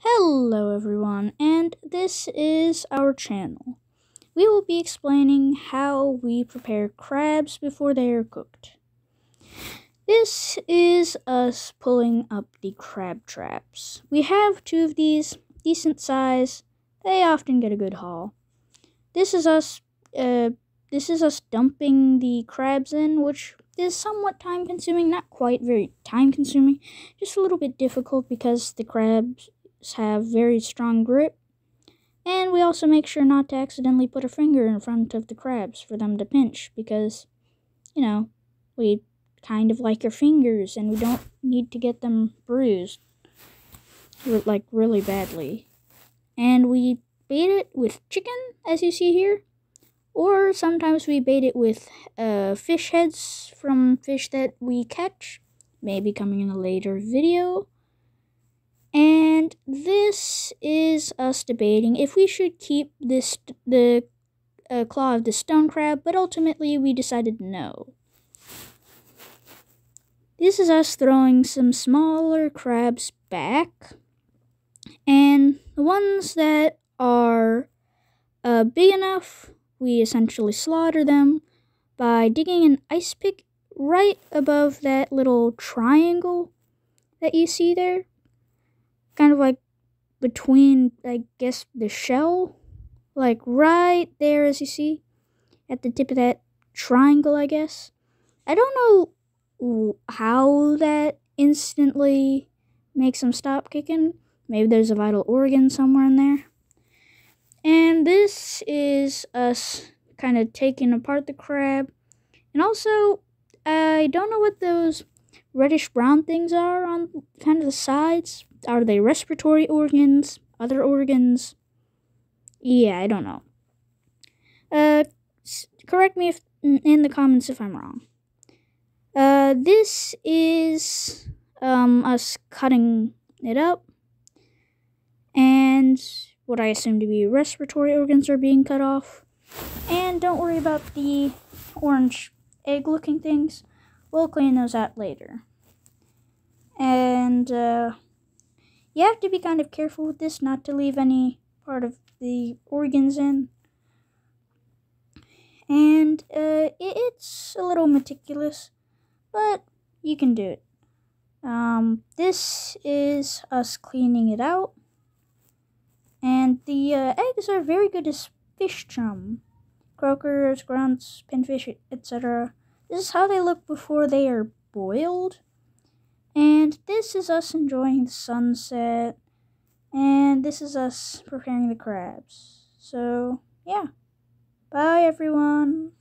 Hello everyone, and this is our channel. We will be explaining how we prepare crabs before they are cooked. This is us pulling up the crab traps. We have two of these, decent size, they often get a good haul. This is us uh, this is us dumping the crabs in, which is somewhat time consuming, not quite very time consuming, just a little bit difficult because the crabs have very strong grip. And we also make sure not to accidentally put a finger in front of the crabs for them to pinch because, you know, we kind of like our fingers and we don't need to get them bruised like really badly. And we bait it with chicken, as you see here or sometimes we bait it with uh, fish heads from fish that we catch maybe coming in a later video and this is us debating if we should keep this the uh, claw of the stone crab but ultimately we decided no this is us throwing some smaller crabs back and the ones that are uh, big enough we essentially slaughter them by digging an ice pick right above that little triangle that you see there. Kind of like between, I guess, the shell. Like right there, as you see, at the tip of that triangle, I guess. I don't know how that instantly makes them stop kicking. Maybe there's a vital organ somewhere in there. And this is us kind of taking apart the crab. And also, I don't know what those reddish brown things are on kind of the sides. Are they respiratory organs? Other organs? Yeah, I don't know. Uh, correct me if in the comments if I'm wrong. Uh, this is um, us cutting it up, and what I assume to be respiratory organs are being cut off. And don't worry about the orange egg looking things. We'll clean those out later. And uh, you have to be kind of careful with this not to leave any part of the organs in. And uh, it's a little meticulous, but you can do it. Um, this is us cleaning it out. And the uh, eggs are very good as fish chum. Croakers, grunts, pinfish, etc. This is how they look before they are boiled. And this is us enjoying the sunset. And this is us preparing the crabs. So, yeah. Bye, everyone.